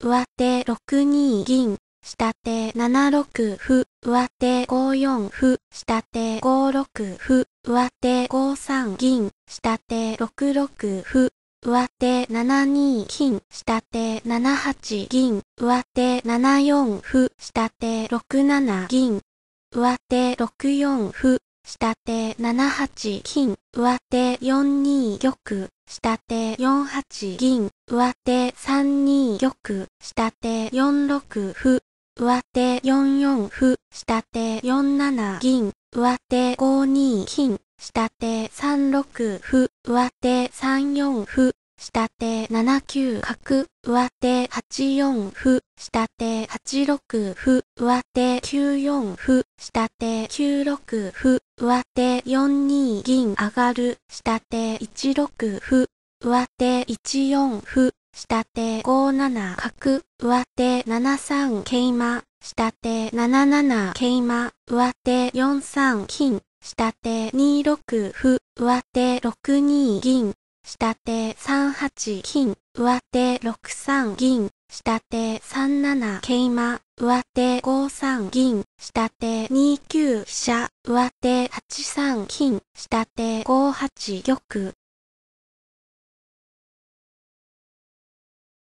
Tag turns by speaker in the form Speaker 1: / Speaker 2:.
Speaker 1: 上手6二銀、下手7六歩、上手5四歩、下手5六歩、上手5三銀、下手6六歩、上手7二金、下手7八銀、上手7四歩、下手6七銀、上手6四歩、下手7八金、上手4二玉、下手4八銀、上手3二2玉、下手4六歩、上手4四歩、下手4七銀、上手5二金、下手3六歩、上手3四歩、下手7九角、上手8四歩、下手8六歩、上手9四歩、下手9六歩、上手4二銀上がる、下手1六歩、上手1四歩、下手5 7角、上手7三桂馬、下手7七桂馬、上手4三金、下手2六歩、上手6二銀、下手3八金、上手6三銀、下手3七桂馬、上手5三銀、下手2九飛車、上手8三金、下手5八玉。